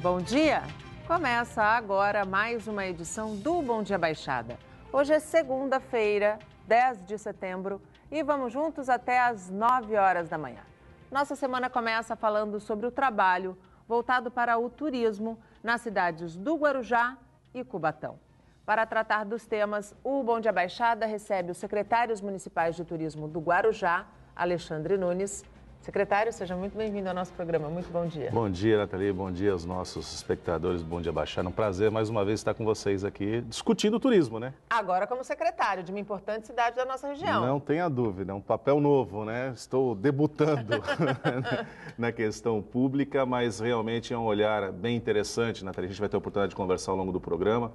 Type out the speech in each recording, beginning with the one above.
Bom dia! Começa agora mais uma edição do Bom Dia Baixada. Hoje é segunda-feira, 10 de setembro, e vamos juntos até às 9 horas da manhã. Nossa semana começa falando sobre o trabalho voltado para o turismo nas cidades do Guarujá e Cubatão. Para tratar dos temas, o Bom Dia Baixada recebe os secretários municipais de turismo do Guarujá, Alexandre Nunes, Secretário, seja muito bem-vindo ao nosso programa. Muito bom dia. Bom dia, Nathalie. Bom dia aos nossos espectadores. Bom dia, Baixar. É um prazer mais uma vez estar com vocês aqui discutindo o turismo, né? Agora como secretário de uma importante cidade da nossa região. Não tenha dúvida, é um papel novo, né? Estou debutando na questão pública, mas realmente é um olhar bem interessante, Nathalie. A gente vai ter a oportunidade de conversar ao longo do programa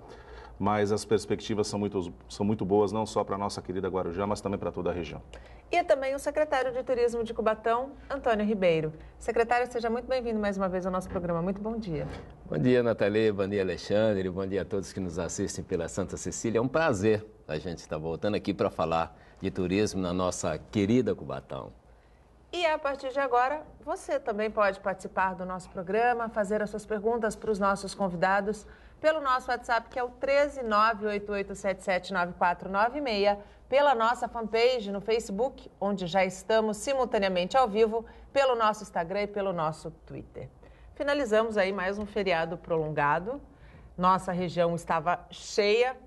mas as perspectivas são muito, são muito boas, não só para a nossa querida Guarujá, mas também para toda a região e também o secretário de Turismo de Cubatão, Antônio Ribeiro. Secretário, seja muito bem-vindo mais uma vez ao nosso programa. Muito bom dia. Bom dia, Nathalie, bom dia, Alexandre, bom dia a todos que nos assistem pela Santa Cecília. É um prazer a gente estar voltando aqui para falar de turismo na nossa querida Cubatão. E a partir de agora, você também pode participar do nosso programa, fazer as suas perguntas para os nossos convidados pelo nosso WhatsApp, que é o 13988779496 pela nossa fanpage no Facebook, onde já estamos simultaneamente ao vivo, pelo nosso Instagram e pelo nosso Twitter. Finalizamos aí mais um feriado prolongado. Nossa região estava cheia,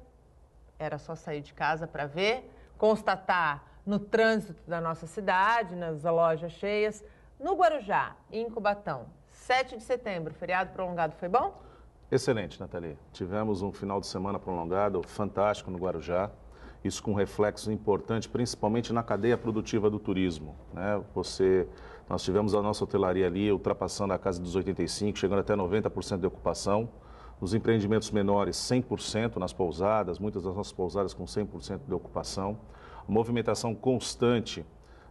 era só sair de casa para ver, constatar no trânsito da nossa cidade, nas lojas cheias, no Guarujá e em Cubatão. 7 de setembro, feriado prolongado foi bom? Excelente, Nathalie. Tivemos um final de semana prolongado, fantástico no Guarujá isso com reflexos importantes, principalmente na cadeia produtiva do turismo. Né? Você, nós tivemos a nossa hotelaria ali ultrapassando a casa dos 85, chegando até 90% de ocupação. Os empreendimentos menores, 100% nas pousadas, muitas das nossas pousadas com 100% de ocupação. A movimentação constante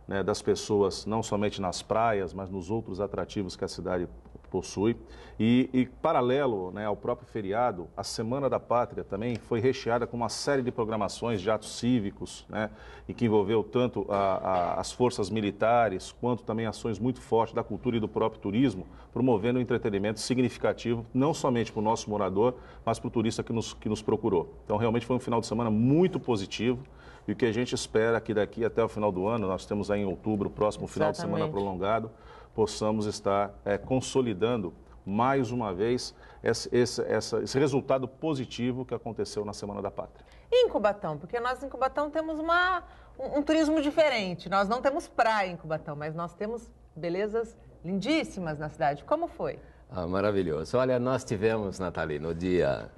né, das pessoas, não somente nas praias, mas nos outros atrativos que a cidade possui. E, e paralelo né, ao próprio feriado, a Semana da Pátria também foi recheada com uma série de programações de atos cívicos, né, e que envolveu tanto a, a, as forças militares quanto também ações muito fortes da cultura e do próprio turismo, promovendo um entretenimento significativo, não somente para o nosso morador, mas para o turista que nos, que nos procurou. Então, realmente foi um final de semana muito positivo. E o que a gente espera é que daqui até o final do ano, nós temos aí em outubro, próximo final Exatamente. de semana prolongado, possamos estar é, consolidando mais uma vez esse, esse, esse, resultado positivo que aconteceu na Semana da Pátria. E em Cubatão, porque nós em Cubatão temos uma, um, um turismo diferente. Nós não temos praia em Cubatão, mas nós temos belezas lindíssimas na cidade. Como foi? Ah, maravilhoso. Olha, nós tivemos, Nathalie, no dia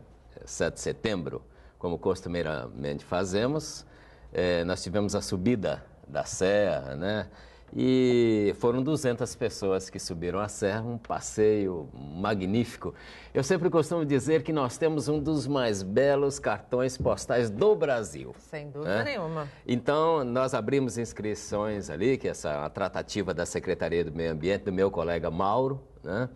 7 eh, de setembro, como costumeiramente fazemos, eh, nós tivemos a subida da serra, né? e foram 200 pessoas que subiram a serra, um passeio magnífico. Eu sempre costumo dizer que nós temos um dos mais belos cartões postais do Brasil. Sem né? dúvida né? nenhuma. Então, nós abrimos inscrições ali, que é essa é a tratativa da Secretaria do Meio Ambiente, do meu colega Mauro, né?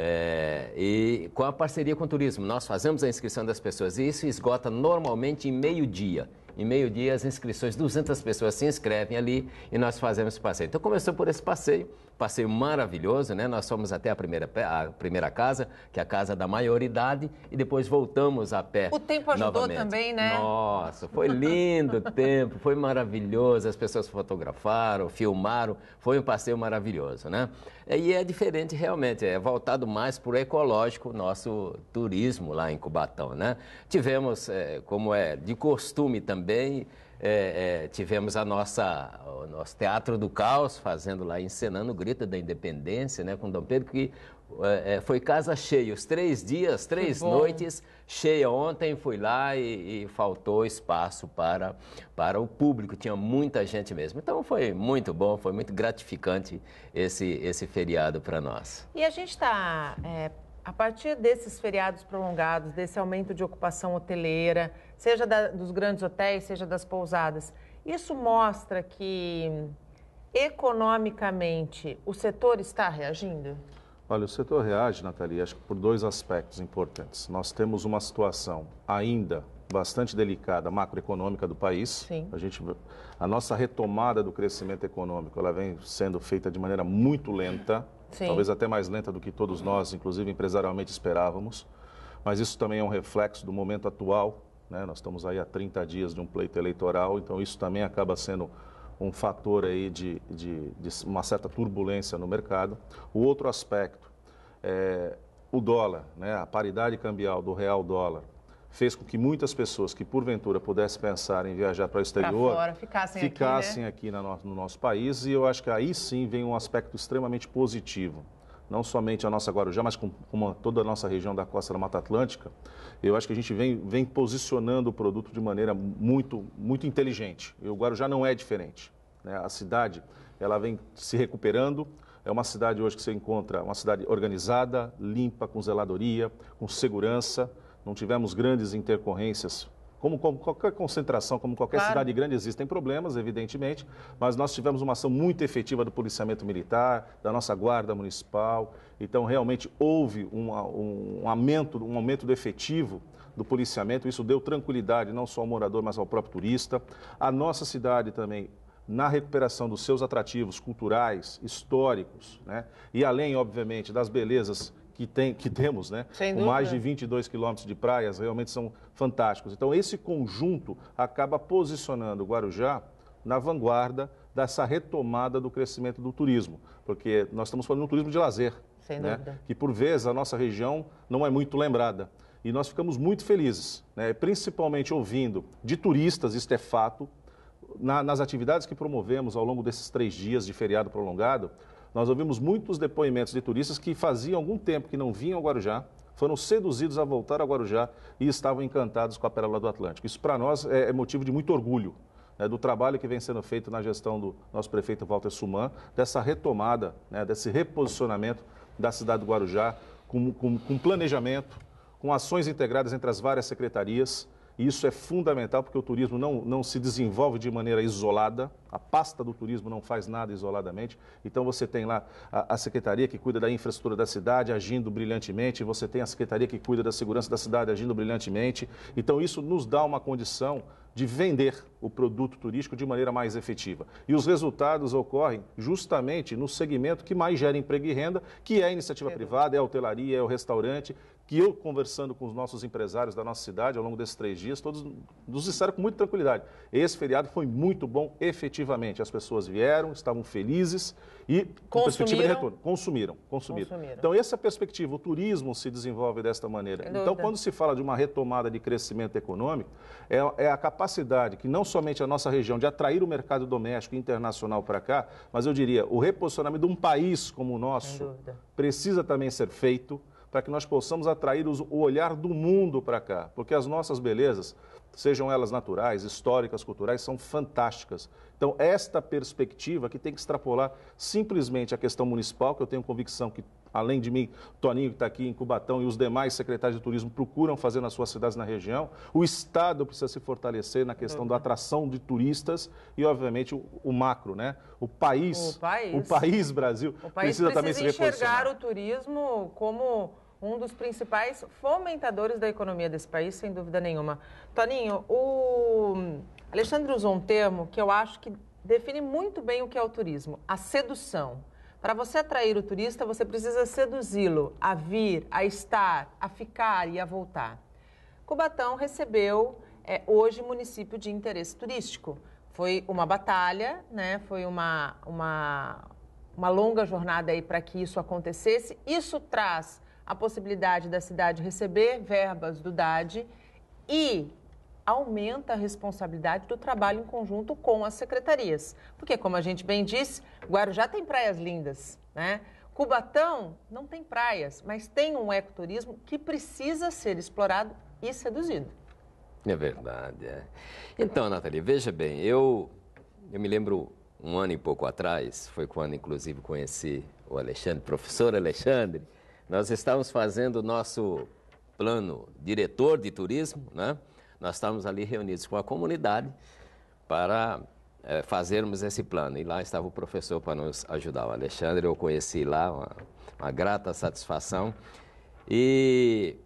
É, e com a parceria com o turismo, nós fazemos a inscrição das pessoas e isso esgota normalmente em meio-dia. Em meio-dia as inscrições, 200 pessoas se inscrevem ali e nós fazemos o passeio. Então começou por esse passeio, passeio maravilhoso, né? Nós fomos até a primeira, a primeira casa, que é a casa da maioridade, e depois voltamos a pé. O tempo ajudou novamente. também, né? Nossa, foi lindo o tempo, foi maravilhoso. As pessoas fotografaram, filmaram, foi um passeio maravilhoso, né? É, e é diferente realmente, é voltado mais para o ecológico, nosso turismo lá em Cubatão, né? Tivemos, é, como é de costume também, é, é, tivemos a nossa, o nosso Teatro do Caos fazendo lá, encenando o Grito da Independência, né, com Dom Pedro, que é, é foi casa cheia, os três dias, três noites, cheia ontem, fui lá e, e, faltou espaço para, para o público, tinha muita gente mesmo. Então foi muito bom, foi muito gratificante esse, esse feriado para nós. E a gente está é, a partir desses feriados prolongados, desse aumento de ocupação hoteleira, seja da, dos grandes hotéis, seja das pousadas, isso mostra que economicamente o setor está reagindo? Olha, o setor reage, Nathalie, acho que por dois aspectos importantes. Nós temos uma situação ainda bastante delicada macroeconômica do país. Sim. A, gente, a nossa retomada do crescimento econômico ela vem sendo feita de maneira muito lenta. Sim. talvez até mais lenta do que todos nós, inclusive empresarialmente, esperávamos. Mas isso também é um reflexo do momento atual. Né? Nós estamos aí há 30 dias de um pleito eleitoral, então isso também acaba sendo um fator aí de, de, de uma certa turbulência no mercado. O outro aspecto é o dólar, né? a paridade cambial do real dólar fez com que muitas pessoas que porventura pudessem pensar em viajar para o exterior fora, ficassem, ficassem aqui, né? aqui no, nosso país. E eu acho que aí sim vem um aspecto extremamente positivo não somente a nossa Guarujá, mas com toda a nossa região da costa da Mata Atlântica, eu acho que a gente vem, vem posicionando o produto de maneira muito, muito inteligente. E o Guarujá não é diferente. Né? A cidade ela vem se recuperando. É uma cidade hoje que você encontra, uma cidade organizada, limpa, com zeladoria, com segurança não tivemos grandes intercorrências. Como, como qualquer concentração, como qualquer claro. cidade grande, existem problemas, evidentemente, mas nós tivemos uma ação muito efetiva do policiamento militar, da nossa guarda municipal. Então, realmente houve um, um, um aumento, um aumento do efetivo do policiamento. Isso deu tranquilidade não só ao morador, mas ao próprio turista. A nossa cidade também na recuperação dos seus atrativos culturais, históricos, né? e além, obviamente, das belezas que, tem, que temos, né? Sem Com mais de 22 quilômetros de praias, realmente são fantásticos. Então, esse conjunto acaba posicionando o Guarujá na vanguarda dessa retomada do crescimento do turismo, porque nós estamos falando de um turismo de lazer, Sem né? Dúvida. que por vezes a nossa região não é muito lembrada. E nós ficamos muito felizes, né? principalmente ouvindo de turistas, isto é fato, na, nas atividades que promovemos ao longo desses três dias de feriado prolongado, nós ouvimos muitos depoimentos de turistas que faziam algum tempo que não vinham ao Guarujá, foram seduzidos a voltar ao Guarujá e estavam encantados com a Pérola do Atlântico. Isso para nós é, é motivo de muito orgulho né, do trabalho que vem sendo feito na gestão do nosso prefeito Walter Suman, dessa retomada, né, desse reposicionamento da cidade do Guarujá, com, com, com planejamento, com ações integradas entre as várias secretarias. Isso é fundamental porque o turismo não, não se desenvolve de maneira isolada, a pasta do turismo não faz nada isoladamente. Então você tem lá a, a secretaria que cuida da infraestrutura da cidade agindo brilhantemente, você tem a secretaria que cuida da segurança da cidade agindo brilhantemente. Então isso nos dá uma condição de vender o produto turístico de maneira mais efetiva. E os resultados ocorrem justamente no segmento que mais gera emprego e renda, que é a iniciativa é. privada, é a hotelaria, é o restaurante, que eu, conversando com os nossos empresários da nossa cidade ao longo desses três dias, todos nos disseram com muita tranquilidade. Esse feriado foi muito bom, efetivamente. As pessoas vieram, estavam felizes e, com perspectiva de retorno, consumiram, consumiram. consumiram. Então, essa é a perspectiva. O turismo se desenvolve desta maneira. Então, quando se fala de uma retomada de crescimento econômico, é, é a capacidade que não somente a nossa região de atrair o mercado doméstico e internacional para cá, mas eu diria, o reposicionamento de um país como o nosso precisa também ser feito para que nós possamos atrair o olhar do mundo para cá, porque as nossas belezas, sejam elas naturais, históricas, culturais, são fantásticas. Então, esta perspectiva que tem que extrapolar simplesmente a questão municipal, que eu tenho convicção que além de mim, Toninho, que está aqui em Cubatão, e os demais secretários de turismo procuram fazer nas suas cidades na região. O Estado precisa se fortalecer na questão da atração de turistas e, obviamente, o, o macro, né? O país, o país, o país Brasil, o país precisa, precisa também se reposicionar. enxergar o turismo como um dos principais fomentadores da economia desse país, sem dúvida nenhuma. Toninho, o Alexandre usou um termo que eu acho que define muito bem o que é o turismo, a sedução. Para você atrair o turista, você precisa seduzi-lo a vir, a estar, a ficar e a voltar. Cubatão recebeu é, hoje município de interesse turístico. Foi uma batalha, né? foi uma, uma, uma longa jornada aí para que isso acontecesse. Isso traz a possibilidade da cidade receber verbas do DAD e aumenta a responsabilidade do trabalho em conjunto com as secretarias. Porque, como a gente bem disse, Guarujá tem praias lindas, né? Cubatão não tem praias, mas tem um ecoturismo que precisa ser explorado e seduzido. É verdade. É. Então, Nathalie, veja bem, eu, eu me lembro um ano e pouco atrás, foi quando inclusive conheci o Alexandre, professor Alexandre, nós estávamos fazendo o nosso plano diretor de turismo, né? nós estávamos ali reunidos com a comunidade para é, fazermos esse plano. E lá estava o professor para nos ajudar, o Alexandre. Eu conheci lá, uma, uma grata satisfação. E,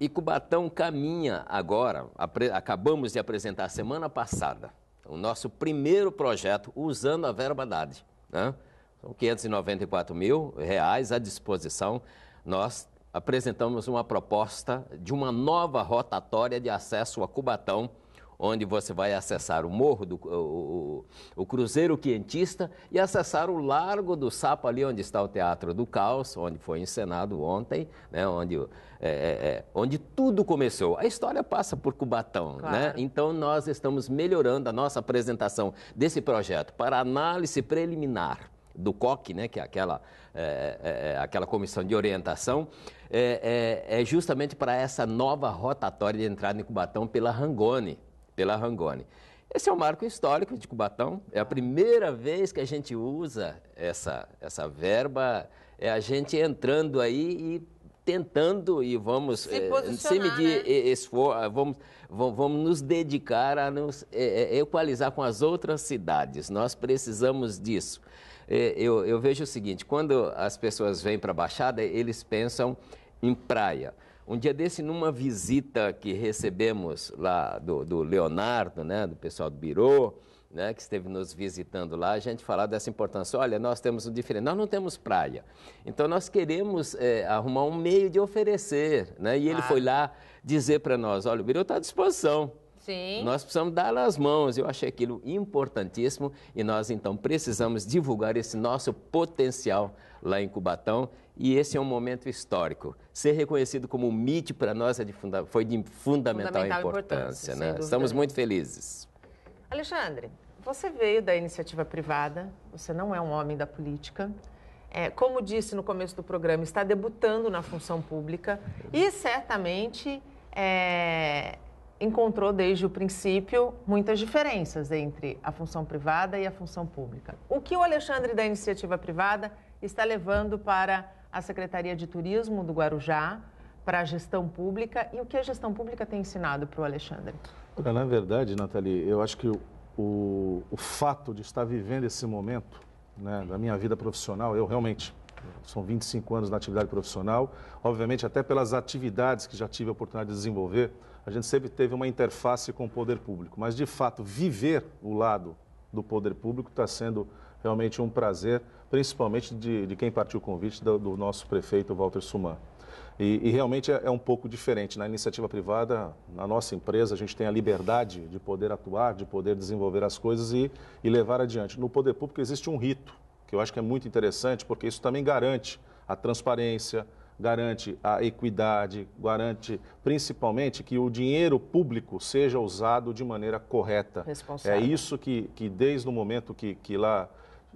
e Cubatão caminha agora, apre, acabamos de apresentar semana passada, o nosso primeiro projeto usando a verba DAD. Né? São 594 mil reais à disposição. Nós apresentamos uma proposta de uma nova rotatória de acesso a Cubatão, onde você vai acessar o morro do o, o, o Cruzeiro Quentista e acessar o Largo do Sapo, ali onde está o Teatro do Caos, onde foi encenado ontem, né, onde, é, é, é onde tudo começou. A história passa por Cubatão, né? claro. né? Então nós estamos melhorando a nossa apresentação desse projeto para análise preliminar do COC, né, que é aquela é, é, é, aquela comissão de orientação, é, é, é, justamente para essa nova rotatória de entrada em Cubatão pela Rangone. Pela Rangone. Esse é um marco histórico de Cubatão. É a primeira vez que a gente usa essa, essa verba. É a gente entrando aí e tentando e vamos se sem medir né? esforço, vamos, vamos nos dedicar a nos equalizar com as outras cidades. Nós precisamos disso. É, eu, eu vejo o seguinte: quando as pessoas vêm para a Baixada, eles pensam em praia. Um dia desse, numa visita que recebemos lá do, do Leonardo, né, do pessoal do Birô, né, que esteve nos visitando lá, a gente falava dessa importância. Olha, nós temos um diferente, nós não temos praia. Então nós queremos é, arrumar um meio de oferecer. Né? E ele ah. foi lá dizer para nós: olha, o Birô está à disposição. Sim. Nós precisamos dar as mãos. Eu achei aquilo importantíssimo e nós então precisamos divulgar esse nosso potencial lá em Cubatão e esse é um momento histórico. Ser reconhecido como um MIT para nós é de funda... foi de fundamental, fundamental importância. importância né? Estamos muito felizes. Alexandre, você veio da iniciativa privada, você não é um homem da política. É, como disse no começo do programa, está debutando na função pública e certamente é, encontrou desde o princípio muitas diferenças entre a função privada e a função pública. O que o Alexandre da iniciativa privada está levando para a Secretaria de Turismo do Guarujá, para a gestão pública e o que a gestão pública tem ensinado para o Alexandre? Olha, na verdade, Nathalie, eu acho que o, o, fato de estar vivendo esse momento né, da minha vida profissional, eu realmente são 25 anos na atividade profissional. Obviamente, até pelas atividades que já tive a oportunidade de desenvolver, a gente sempre teve uma interface com o poder público. Mas, de fato, viver o lado do poder público está sendo realmente um prazer, principalmente de, de quem partiu o convite do, do nosso prefeito Walter Suman. E, e, realmente é, é, um pouco diferente. Na iniciativa privada, na nossa empresa, a gente tem a liberdade de poder atuar, de poder desenvolver as coisas e, e levar adiante. No poder público existe um rito que eu acho que é muito interessante, porque isso também garante a transparência, garante a equidade, garante principalmente que o dinheiro público seja usado de maneira correta. É isso que, que desde o momento que, que lá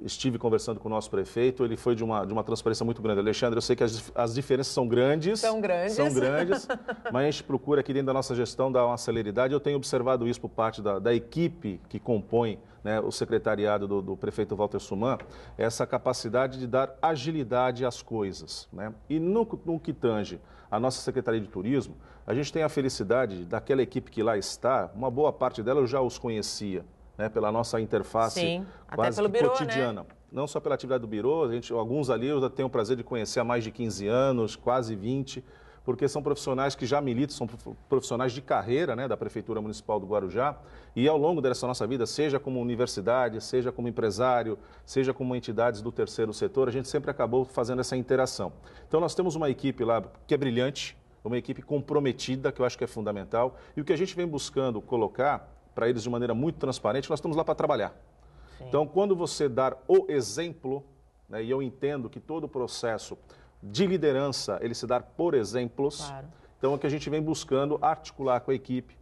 estive conversando com o nosso prefeito, ele foi de uma, de uma transparência muito grande. Alexandre, eu sei que as, as diferenças são grandes. São grandes. São grandes, mas a gente procura aqui dentro da nossa gestão dar uma celeridade. Eu tenho observado isso por parte da, da equipe que compõe né, o secretariado do, do, prefeito Walter Suman, essa capacidade de dar agilidade às coisas. Né? E no, no que tange a nossa Secretaria de Turismo, a gente tem a felicidade daquela equipe que lá está, uma boa parte dela eu já os conhecia né, pela nossa interface Sim, quase até pelo birô, né? cotidiana. Né? Não só pela atividade do biro, alguns ali eu tenho o prazer de conhecer há mais de 15 anos, quase 20, porque são profissionais que já militam, são profissionais de carreira né, da Prefeitura Municipal do Guarujá. E ao longo dessa nossa vida, seja como universidade, seja como empresário, seja como entidades do terceiro setor, a gente sempre acabou fazendo essa interação. Então nós temos uma equipe lá que é brilhante, uma equipe comprometida, que eu acho que é fundamental. E o que a gente vem buscando colocar para eles de maneira muito transparente, nós estamos lá para trabalhar. Sim. Então, quando você dar o exemplo, né, e eu entendo que todo o processo de liderança, ele se dá por exemplos, claro. então é o que a gente vem buscando articular com a equipe,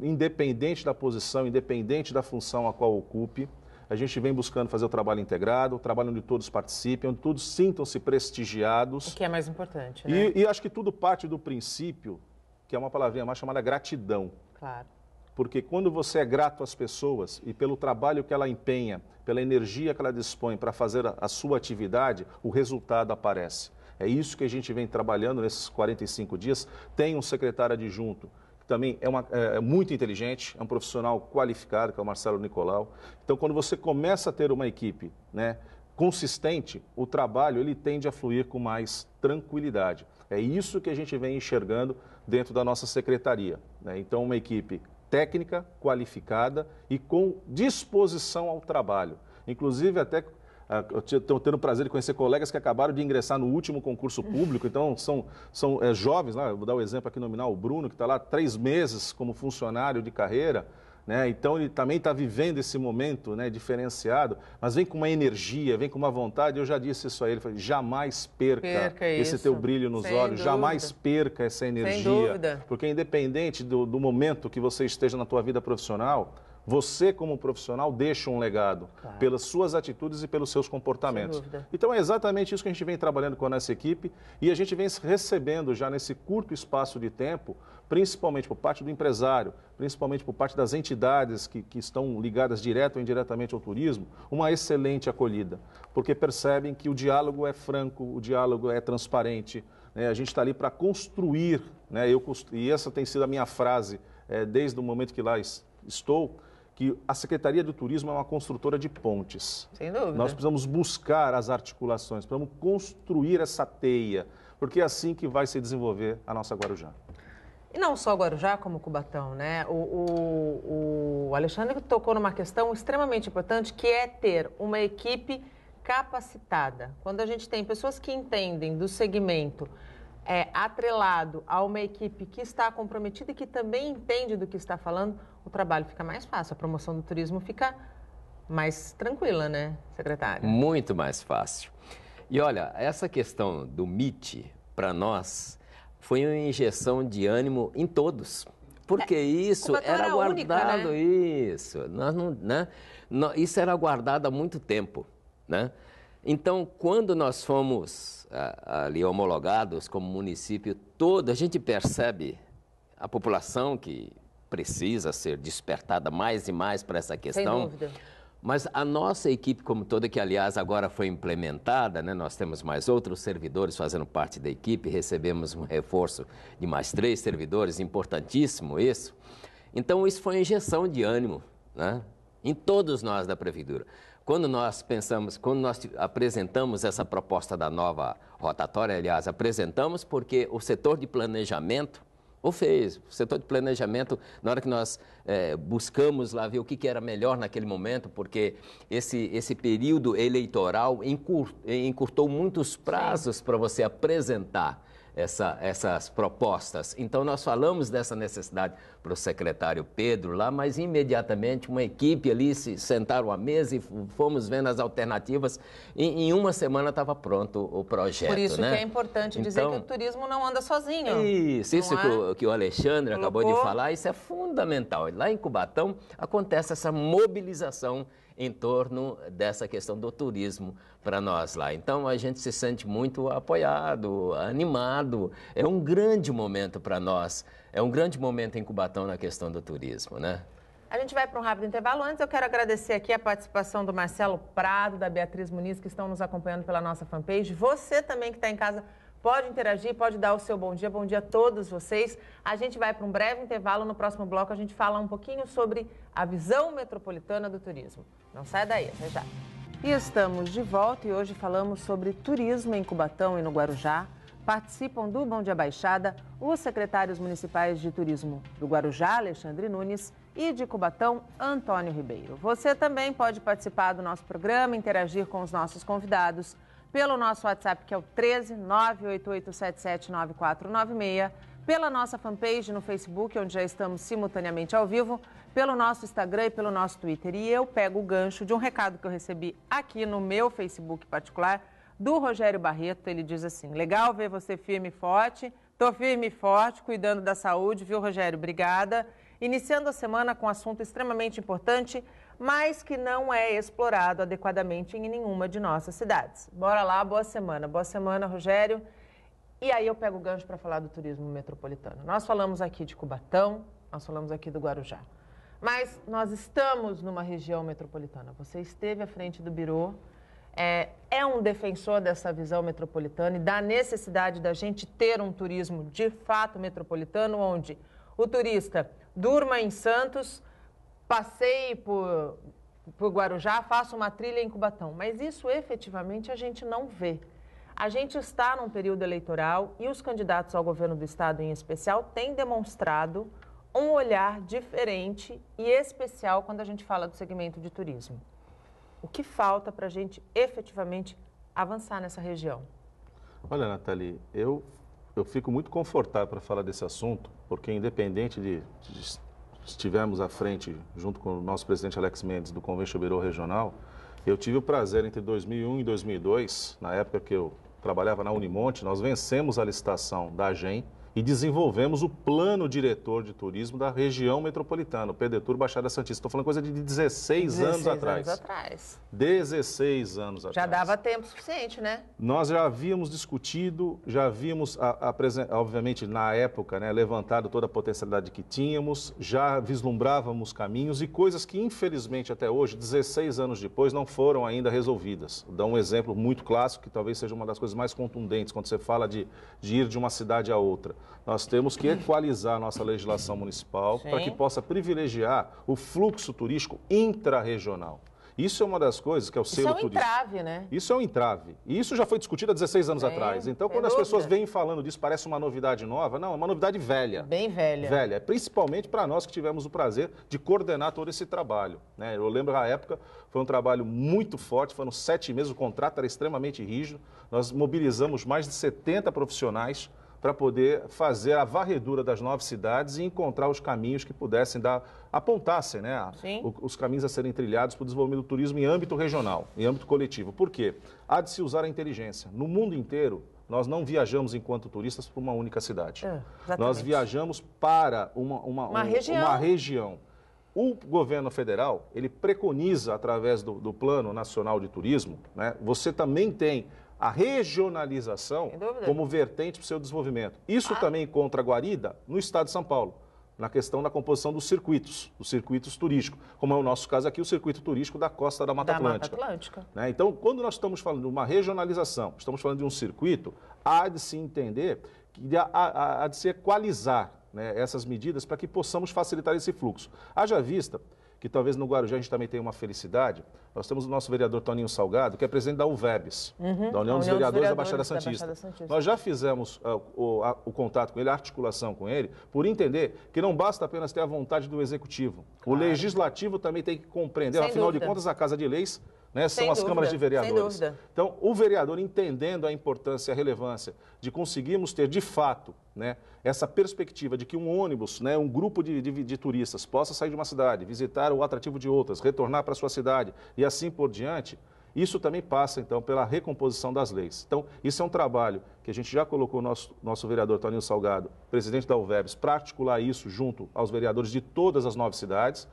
independente da posição, independente da função a qual ocupe, a gente vem buscando fazer o trabalho integrado, o trabalho onde todos participem, onde todos sintam-se prestigiados. O que é mais importante, né? E, e acho que tudo parte do princípio, que é uma palavrinha mais chamada gratidão. Claro porque quando você é grato às pessoas e pelo trabalho que ela empenha, pela energia que ela dispõe para fazer a sua atividade, o resultado aparece. É isso que a gente vem trabalhando nesses 45 dias. Tem um secretário adjunto que também é, uma, é, é, muito inteligente, é um profissional qualificado, que é o Marcelo Nicolau. Então, quando você começa a ter uma equipe né, consistente, o trabalho ele tende a fluir com mais tranquilidade. É isso que a gente vem enxergando dentro da nossa secretaria. Né? Então, uma equipe técnica, qualificada e com disposição ao trabalho. Inclusive, até ah, estou tendo o prazer de conhecer colegas que acabaram de ingressar no último concurso público, então são, são é, jovens, né? vou dar o um exemplo aqui nominal, o Bruno, que está lá três meses como funcionário de carreira, né? Então ele também está vivendo esse momento né, diferenciado, mas vem com uma energia, vem com uma vontade. Eu já disse isso a ele, falei, jamais perca, perca esse teu brilho nos Sem olhos, dúvida. jamais perca essa energia, porque independente do, do momento que você esteja na tua vida profissional, você, como profissional, deixa um legado claro. Tá. pelas suas atitudes e pelos seus comportamentos. Então, é exatamente isso que a gente vem trabalhando com a nossa equipe e a gente vem recebendo já nesse curto espaço de tempo, principalmente por parte do empresário, principalmente por parte das entidades que, que estão ligadas direto ou indiretamente ao turismo, uma excelente acolhida, porque percebem que o diálogo é franco, o diálogo é transparente, né? a gente está ali para construir, né? Eu, e essa tem sido a minha frase é, desde o momento que lá estou, que a Secretaria do Turismo é uma construtora de pontes. Sem dúvida. Nós precisamos buscar as articulações, precisamos construir essa teia, porque é assim que vai se desenvolver a nossa Guarujá. E não só Guarujá, como Cubatão, né? O, o, o Alexandre tocou numa questão extremamente importante, que é ter uma equipe capacitada. Quando a gente tem pessoas que entendem do segmento é, atrelado a uma equipe que está comprometida e que também entende do que está falando, o trabalho fica mais fácil, a promoção do turismo fica mais tranquila, né, secretário? Muito mais fácil. E olha, essa questão do MIT, para nós, foi uma injeção de ânimo em todos. Porque é, isso era guardado, única, né? isso. Nós não, né? Isso era guardado há muito tempo, né? Então, quando nós fomos ah, ali homologados como município todo, a gente percebe a população que precisa ser despertada mais e mais para essa questão. Sem dúvida. Mas a nossa equipe como toda, que aliás agora foi implementada, né? nós temos mais outros servidores fazendo parte da equipe, recebemos um reforço de mais três servidores, importantíssimo isso. Então isso foi uma injeção de ânimo né? em todos nós da Prefeitura. Quando nós pensamos, quando nós apresentamos essa proposta da nova rotatória, aliás, apresentamos porque o setor de planejamento o fez. O setor de planejamento, na hora que nós é, buscamos lá ver o que, que, era melhor naquele momento, porque esse, esse período eleitoral encurtou muitos prazos para você apresentar essa, essas propostas. Então, nós falamos dessa necessidade para o secretário Pedro lá, mas imediatamente uma equipe ali se sentaram à mesa e fomos vendo as alternativas. E, em uma semana estava pronto o projeto. Por isso né? que é importante então, dizer que então o turismo não anda sozinho. Isso, isso é? que, o Alexandre Colocou. acabou de falar, isso é fundamental. Lá em Cubatão acontece essa mobilização em torno dessa questão do turismo para nós lá. Então a gente se sente muito apoiado, animado. É um grande momento para nós. É um grande momento em Cubatão na questão do turismo, né? A gente vai para um rápido intervalo. Antes, eu quero agradecer aqui a participação do Marcelo Prado, da Beatriz Muniz, que estão nos acompanhando pela nossa fanpage. Você também que está em casa Pode interagir, pode dar o seu bom dia, bom dia a todos vocês. A gente vai para um breve intervalo. No próximo bloco, a gente fala um pouquinho sobre a visão metropolitana do turismo. Não sai daí, até já. E estamos de volta e hoje falamos sobre turismo em Cubatão e no Guarujá. Participam do Bom Dia Baixada os secretários municipais de turismo do Guarujá, Alexandre Nunes, e de Cubatão, Antônio Ribeiro. Você também pode participar do nosso programa, interagir com os nossos convidados pelo nosso WhatsApp, que é o 13 988779496, pela nossa fanpage no Facebook, onde já estamos simultaneamente ao vivo, pelo nosso Instagram e pelo nosso Twitter. E eu pego o gancho de um recado que eu recebi aqui no meu Facebook particular, do Rogério Barreto. Ele diz assim: legal ver você firme e forte. Tô firme e forte, cuidando da saúde, viu, Rogério? Obrigada. Iniciando a semana com um assunto extremamente importante mas que não é explorado adequadamente em nenhuma de nossas cidades. Bora lá, boa semana. Boa semana, Rogério. E aí eu pego o gancho para falar do turismo metropolitano. Nós falamos aqui de Cubatão, nós falamos aqui do Guarujá. Mas nós estamos numa região metropolitana. Você esteve à frente do Birô, é, é um defensor dessa visão metropolitana e da necessidade da gente ter um turismo de fato metropolitano, onde o turista durma em Santos, passei por, por Guarujá, faço uma trilha em Cubatão. Mas isso efetivamente a gente não vê. A gente está num período eleitoral e os candidatos ao governo do estado, em especial, têm demonstrado um olhar diferente e especial quando a gente fala do segmento de turismo. O que falta para a gente efetivamente avançar nessa região? Olha, Nathalie, eu, eu fico muito confortável para falar desse assunto, porque independente de, de estivemos à frente, junto com o nosso presidente Alex Mendes, do Convention Beirô Regional, eu tive o prazer, entre 2001 e 2002, na época que eu trabalhava na Unimonte, nós vencemos a licitação da Gem e desenvolvemos o plano diretor de turismo da região metropolitana, o PDTUR Baixada Santista. Estou falando coisa de 16, 16 anos, atrás. anos atrás. 16 anos já atrás. Já dava tempo suficiente, né? Nós já havíamos discutido, já havíamos, a, a, obviamente, na época, né, levantado toda a potencialidade que tínhamos, já vislumbrávamos caminhos e coisas que, infelizmente, até hoje, 16 anos depois, não foram ainda resolvidas. Dá um exemplo muito clássico, que talvez seja uma das coisas mais contundentes quando você fala de, de ir de uma cidade a outra nós temos que equalizar nossa legislação municipal para que possa privilegiar o fluxo turístico intrarregional. Isso é uma das coisas que é o selo Isso é um turístico. entrave, né? Isso é um entrave. E isso já foi discutido há 16 anos atrás. Então, quando as pessoas vêm falando disso, parece uma novidade nova. Não, é uma novidade velha. Bem velha. Velha. É principalmente para nós que tivemos o prazer de coordenar todo esse trabalho. Né? Eu lembro na época, foi um trabalho muito forte, foram sete meses, o contrato era extremamente rígido. Nós mobilizamos mais de 70 profissionais para poder fazer a varredura das nove cidades e encontrar os caminhos que pudessem dar, apontassem né, o, os caminhos a serem trilhados para o desenvolvimento do turismo em âmbito regional, em âmbito coletivo. Por quê? Há de se usar a inteligência. No mundo inteiro, nós não viajamos enquanto turistas para uma única cidade. É, nós viajamos para uma, uma, uma um, região. Uma região. O governo federal, ele preconiza, através do, do Plano Nacional de Turismo, né? você também tem a regionalização como vertente para o seu desenvolvimento. Isso ah. também encontra guarida no estado de São Paulo, na questão da composição dos circuitos, dos circuitos turísticos, como é o nosso caso aqui, o circuito turístico da costa da Mata da Atlântica. Mata Atlântica. Né? Então, quando nós estamos falando de uma regionalização, estamos falando de um circuito, há de se entender, que há, há, há de se equalizar né, essas medidas para que possamos facilitar esse fluxo. Haja vista que talvez no Guarujá a gente também tenha uma felicidade. Nós temos o nosso vereador Toninho Salgado, que é presidente da UVEBS, uhum, da União, União dos, vereadores dos Vereadores, da, Baixada, da Santista. Baixada Santista. Nós já fizemos uh, o, a, o, contato com ele, a articulação com ele, por entender que não basta apenas ter a vontade do executivo. Claro. O legislativo também tem que compreender. Sem Afinal dúvida. de contas, a Casa de Leis né? São dúvida, as câmaras de vereadores. Então, o vereador entendendo a importância e a relevância de conseguirmos ter, de fato, né, essa perspectiva de que um ônibus, né, um grupo de, de, de turistas possa sair de uma cidade, visitar o atrativo de outras, retornar para sua cidade e assim por diante, isso também passa, então, pela recomposição das leis. Então, isso é um trabalho que a gente já colocou o nosso, nosso vereador Toninho Salgado, presidente da UVEBS, para articular isso junto aos vereadores de todas as nove cidades.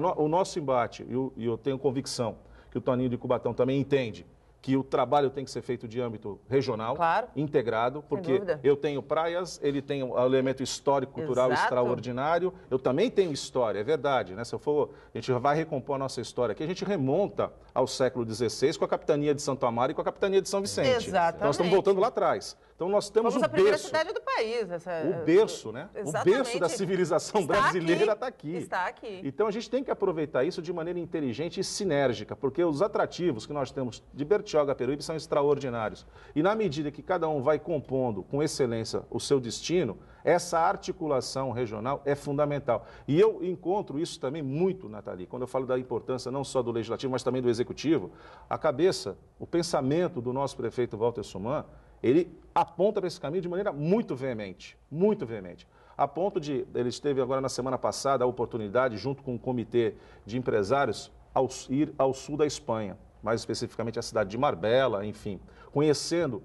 No, o nosso embate, e eu, eu tenho convicção, que o Toninho de Cubatão também entende que o trabalho tem que ser feito de âmbito regional, claro. integrado, porque eu tenho praias, ele tem um elemento histórico, cultural Exato. extraordinário, eu também tenho história, é verdade, né? Se eu for, a gente vai recompor a nossa história aqui, a gente remonta ao século XVI com a capitania de Santo Amaro e com a capitania de São Vicente. Exatamente. Então, nós estamos voltando lá atrás. Então nós temos Fomos o a primeira berço, cidade do país. Essa... O berço, né? Exatamente. O berço da civilização está brasileira está aqui. está aqui. Então a gente tem que aproveitar isso de maneira inteligente e sinérgica, porque os atrativos que nós temos de Bertioga Peruíbe são extraordinários. E na medida que cada um vai compondo com excelência o seu destino, essa articulação regional é fundamental. E eu encontro isso também muito, Nathalie, quando eu falo da importância não só do legislativo, mas também do executivo. A cabeça, o pensamento do nosso prefeito Walter Suman ele aponta para esse caminho de maneira muito veemente, muito veemente. A ponto de, ele esteve agora na semana passada a oportunidade, junto com um comitê de empresários, ao, ir ao sul da Espanha, mais especificamente a cidade de Marbella, enfim, conhecendo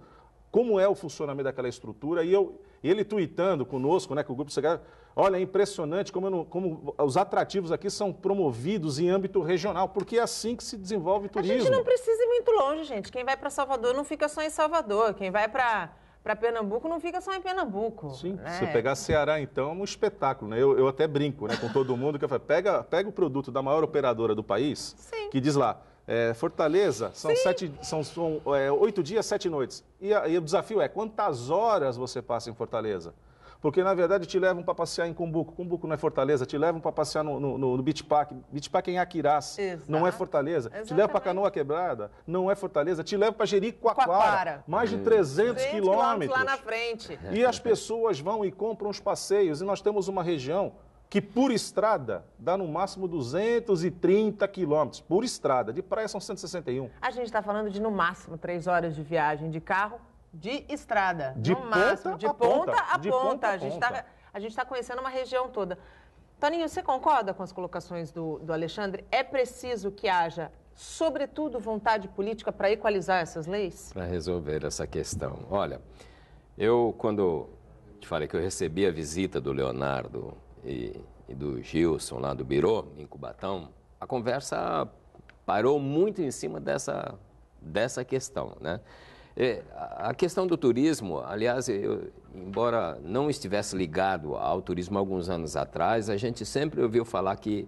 como é o funcionamento daquela estrutura. E eu, ele tuitando conosco, né, que o grupo secretário, Olha, é impressionante como, não, como, os atrativos aqui são promovidos em âmbito regional, porque é assim que se desenvolve o turismo. A gente não precisa ir muito longe, gente. Quem vai para Salvador não fica só em Salvador. Quem vai para para Pernambuco não fica só em Pernambuco. Sim, né? se pegar Ceará, então, é um espetáculo, né? Eu, eu até brinco né, com todo mundo, que eu falo, pega, pega o produto da maior operadora do país, Sim. que diz lá, é, Fortaleza, são, sete, são, são é, oito dias, sete noites. E, a, e o desafio é, quantas horas você passa em Fortaleza? Porque, na verdade, te levam para passear em Cumbuco. Cumbuco não é Fortaleza. Te levam para passear no, no, no Beach Park. Beach Park é em Aquirás. Exato. Não é Fortaleza. Exatamente. Te levam para Canoa Quebrada. Não é Fortaleza. Te levam para Jericoacoara. Mais de 300 quilômetros. lá na frente. E as pessoas vão e compram os passeios. E nós temos uma região que por estrada dá no máximo 230 quilômetros. Por estrada. De praia são 161. A gente está falando de no máximo 3 horas de viagem de carro de estrada. De no ponta máximo. De a ponta, ponta a de ponta. ponta. A gente está tá conhecendo uma região toda. Toninho, você concorda com as colocações do, do Alexandre? É preciso que haja, sobretudo, vontade política para equalizar essas leis? Para resolver essa questão. Olha, eu, quando te falei que eu recebi a visita do Leonardo e, e do Gilson lá do Birô, em Cubatão, a conversa parou muito em cima dessa, dessa questão, né? É, a questão do turismo, aliás, eu, embora não estivesse ligado ao turismo alguns anos atrás, a gente sempre ouviu falar que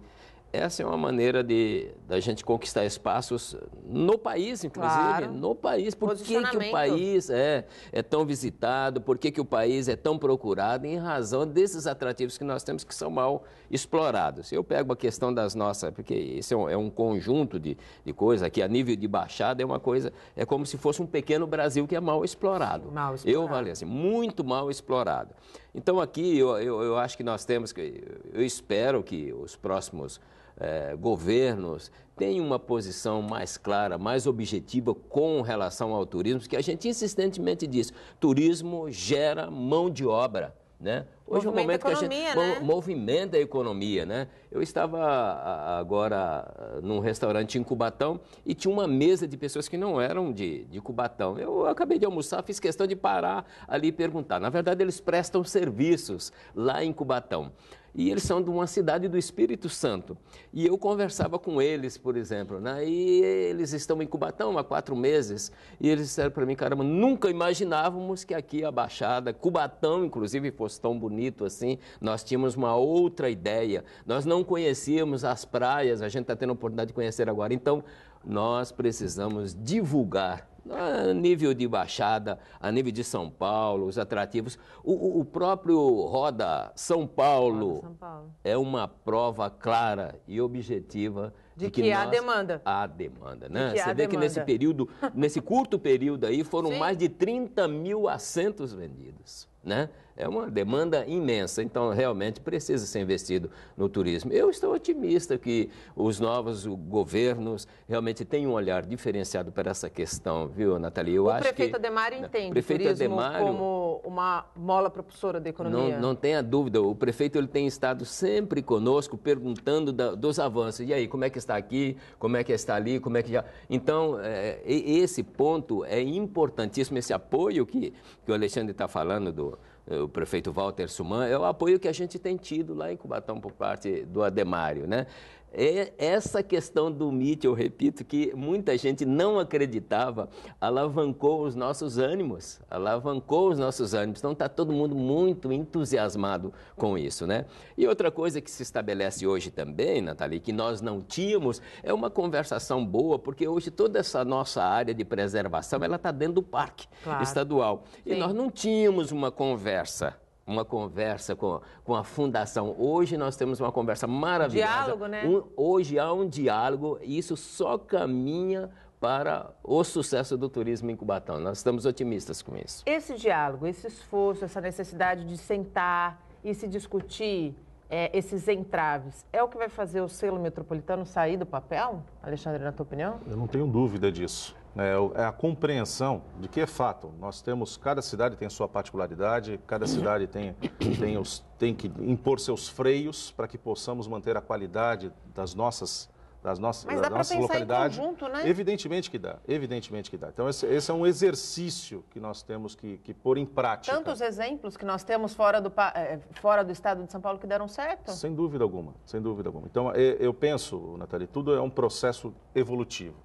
essa é assim, uma maneira de da gente conquistar espaços no país, inclusive, claro. no país. Por que, que o país é, é tão visitado? Por que, que o país é tão procurado? Em razão desses atrativos que nós temos que são mal explorados. Eu pego a questão das nossas, porque isso é um, é um conjunto de, de coisas que a nível de baixada é uma coisa, é como se fosse um pequeno Brasil que é mal explorado. Mal explorado. Eu falei assim, muito mal explorado. Então, aqui eu, eu, eu acho que nós temos que. Eu espero que os próximos eh, governos tenham uma posição mais clara, mais objetiva com relação ao turismo, que a gente insistentemente diz: turismo gera mão de obra. Né? Hoje movimenta é o momento economia, que a gente né? movimenta a economia, né? Eu estava ah, agora ah, num restaurante em Cubatão e tinha uma mesa de pessoas que não eram de, de Cubatão. Eu acabei de almoçar, fiz questão de parar ali e perguntar. Na verdade, eles prestam serviços lá em Cubatão e eles são de uma cidade do Espírito Santo. E eu conversava com eles, por exemplo, né? e eles estão em Cubatão há quatro meses, e eles disseram para mim, caramba, nunca imaginávamos que aqui a Baixada, Cubatão, inclusive, fosse tão bonito assim. Nós tínhamos uma outra ideia, nós não conhecíamos as praias, a gente está tendo a oportunidade de conhecer agora. Então, nós precisamos divulgar a nível de Baixada, a nível de São Paulo, os atrativos. O, o próprio Roda São Paulo, Roda São Paulo é uma prova clara e objetiva de, de que, que nós... há demanda. Há demanda, né? De Você vê demanda. que nesse período, nesse curto período aí, foram Sim. mais de 30 mil assentos vendidos, né? é uma demanda imensa, então realmente precisa ser investido no turismo. Eu estou otimista que os novos governos realmente tenham um olhar diferenciado para essa questão, viu, Nathalie? Eu o acho prefeito que, Ademário entende prefeito turismo Ademário, como uma mola propulsora da economia. Não, não tenha dúvida, o prefeito ele tem estado sempre conosco, perguntando da, dos avanços. E aí, como é que está aqui? Como é que está ali? Como é que já... Então, é, esse ponto é importantíssimo, esse apoio que, que o Alexandre está falando do o prefeito Walter Suman, é o apoio que a gente tem tido lá em Cubatão por parte do Ademário, né? É essa questão do MIT, eu repito, que muita gente não acreditava, alavancou os nossos ânimos, alavancou os nossos ânimos. Então está todo mundo muito entusiasmado com isso, né? E outra coisa que se estabelece hoje também, Nathalie, que nós não tínhamos, é uma conversação boa, porque hoje toda essa nossa área de preservação, ela está dentro do parque claro. estadual. Sim. E nós não tínhamos uma conversa uma conversa com, com a fundação. Hoje nós temos uma conversa maravilhosa. Diálogo, né? Um, hoje há um diálogo e isso só caminha para o sucesso do turismo em Cubatão. Nós estamos otimistas com isso. Esse diálogo, esse esforço, essa necessidade de sentar e se discutir é, esses entraves, é o que vai fazer o selo metropolitano sair do papel, Alexandre, na tua opinião? Eu não tenho dúvida disso. É, é a compreensão de que é fato. Nós temos, cada cidade tem sua particularidade, cada uhum. cidade tem, tem, os, tem que impor seus freios para que possamos manter a qualidade das nossas das nossas, Mas dá da pensar localidade. Em conjunto, né? Evidentemente que dá, evidentemente que dá. Então, esse, esse é um exercício que nós temos que, que pôr em prática. Tantos exemplos que nós temos fora do, é, fora do estado de São Paulo que deram certo? Sem dúvida alguma, sem dúvida alguma. Então, é, eu penso, Nathalie, tudo é um processo evolutivo.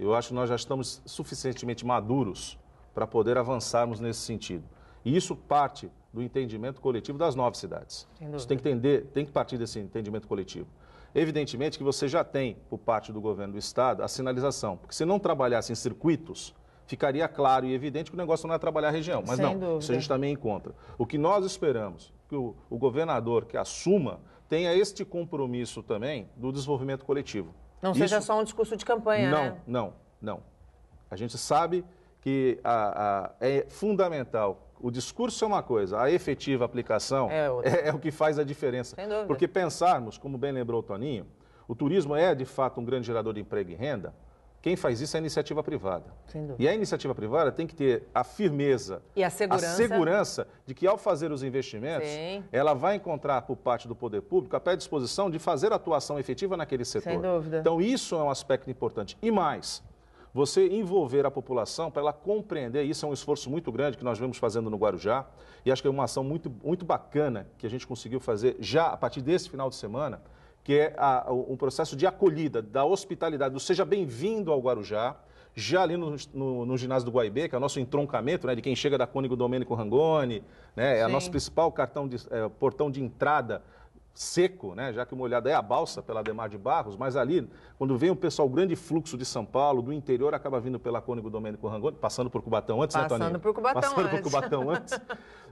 Eu acho que nós já estamos suficientemente maduros para poder avançarmos nesse sentido. E isso parte do entendimento coletivo das nove cidades. Você tem que entender, tem que partir desse entendimento coletivo. Evidentemente que você já tem, por parte do governo do estado, a sinalização, porque se não trabalhasse em circuitos, ficaria claro e evidente que o negócio não é trabalhar a região. Mas Sem não, dúvida. isso a gente também encontra. O que nós esperamos que o, o governador que assuma tenha este compromisso também do desenvolvimento coletivo. Não Isso... seja só um discurso de campanha, não, né? Não, não, A gente sabe que a, a, é fundamental. O discurso é uma coisa, a efetiva aplicação é, é, é o que faz a diferença. Sem dúvida. Porque pensarmos, como bem lembrou o Toninho, o turismo é de fato um grande gerador de emprego e renda, quem faz isso é a iniciativa privada. E a iniciativa privada tem que ter a firmeza e a segurança, a segurança de que, ao fazer os investimentos, Sim. ela vai encontrar por parte do poder público a disposição de fazer atuação efetiva naquele setor. Sem dúvida. Então, isso é um aspecto importante. E mais, você envolver a população para ela compreender, isso é um esforço muito grande que nós vemos fazendo no Guarujá, e acho que é uma ação muito, muito bacana que a gente conseguiu fazer já a partir desse final de semana, que é a, um processo de acolhida, da hospitalidade, do seja bem-vindo ao Guarujá. Já ali no, no, no, ginásio do Guaibê, que é o nosso entroncamento, né, de quem chega da Cônigo Domênico Rangoni, né, é o nosso principal cartão de, é, portão de entrada seco, né? já que o molhado é a balsa pela Ademar de Barros, mas ali, quando vem o pessoal, o grande fluxo de São Paulo, do interior, acaba vindo pela Cônigo Domênico Rangoni, passando por Cubatão antes, passando né, Passando Por Cubatão passando antes. por Cubatão antes.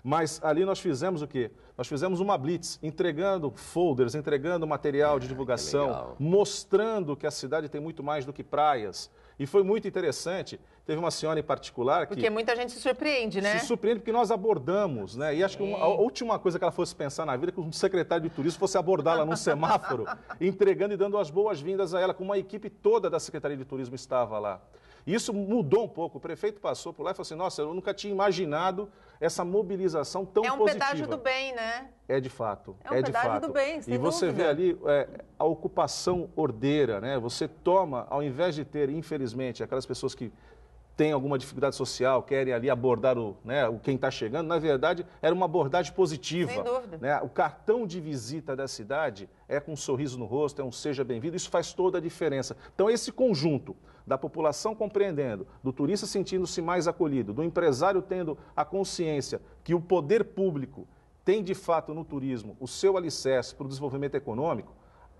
Mas ali nós fizemos o quê? Nós fizemos uma blitz, entregando folders, entregando material de ah, divulgação, mostrando que a cidade tem muito mais do que praias. E foi muito interessante Teve uma senhora em particular que... Porque muita gente se surpreende, né? Se surpreende porque nós abordamos, né? E acho que uma, é. a última coisa que ela fosse pensar na vida é que um secretário de turismo fosse abordá-la num semáforo, entregando e dando as boas-vindas a ela, como a equipe toda da Secretaria de Turismo estava lá. E isso mudou um pouco. O prefeito passou por lá e falou assim, nossa, eu nunca tinha imaginado essa mobilização tão positiva. É um positiva. pedágio do bem, né? É de fato. É um é pedágio fato. do bem, sem E você dúvida. vê ali é, a ocupação ordeira, né? Você toma, ao invés de ter, infelizmente, aquelas pessoas que têm alguma dificuldade social, querem ali abordar o, né, quem está chegando, na verdade, era uma abordagem positiva. Sem dúvida. Né? O cartão de visita da cidade é com um sorriso no rosto, é um seja bem-vindo, isso faz toda a diferença. Então, esse conjunto da população compreendendo, do turista sentindo-se mais acolhido, do empresário tendo a consciência que o poder público tem de fato no turismo o seu alicerce para o desenvolvimento econômico,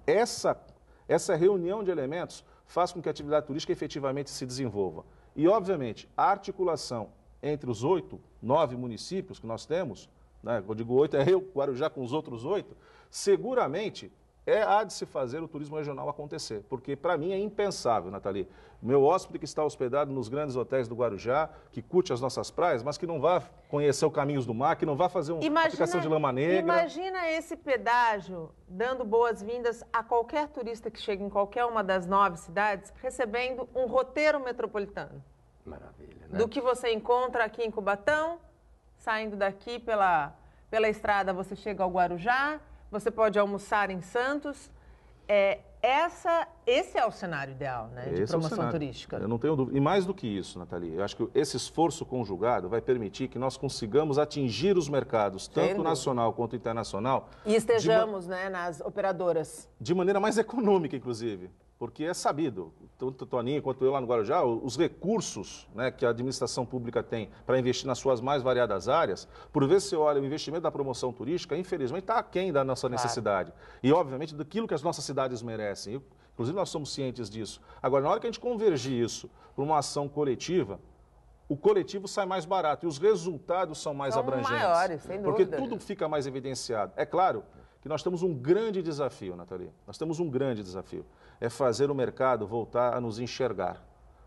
essa, essa reunião de elementos faz com que a atividade turística efetivamente se desenvolva. E, obviamente, a articulação entre os oito, nove municípios que nós temos, né, eu digo oito, é eu, Guarujá com os outros oito, seguramente é, há de se fazer o turismo regional acontecer. Porque para mim é impensável, Nathalie, meu hóspede que está hospedado nos grandes hotéis do Guarujá, que curte as nossas praias, mas que não vá conhecer o caminhos do mar, que não vá fazer uma imagina, aplicação de lama negra. Imagina esse pedágio dando boas-vindas a qualquer turista que chega em qualquer uma das nove cidades, recebendo um roteiro metropolitano. Maravilha, né? Do que você encontra aqui em Cubatão, saindo daqui pela, pela estrada, você chega ao Guarujá, você pode almoçar em Santos. É, essa, esse é o cenário ideal né, de esse é promoção é turística. Eu não tenho dúvida. E mais do que isso, Nathalie, eu acho que esse esforço conjugado vai permitir que nós consigamos atingir os mercados, tanto Entendo. nacional quanto internacional. E estejamos de, né, nas operadoras. De maneira mais econômica, inclusive porque é sabido, tanto o Toninho quanto eu lá no Guarujá, os recursos né, que a administração pública tem para investir nas suas mais variadas áreas, por vezes você olha o investimento da promoção turística, infelizmente está aquém da nossa necessidade. Claro. E, obviamente, daquilo que as nossas cidades merecem. Inclusive, nós somos cientes disso. Agora, na hora que a gente convergir isso para uma ação coletiva, o coletivo sai mais barato e os resultados são mais são abrangentes. Maiores, sem dúvida. Porque tudo fica mais evidenciado. É claro que nós temos um grande desafio, Nathalie. Nós temos um grande desafio. É fazer o mercado voltar a nos enxergar.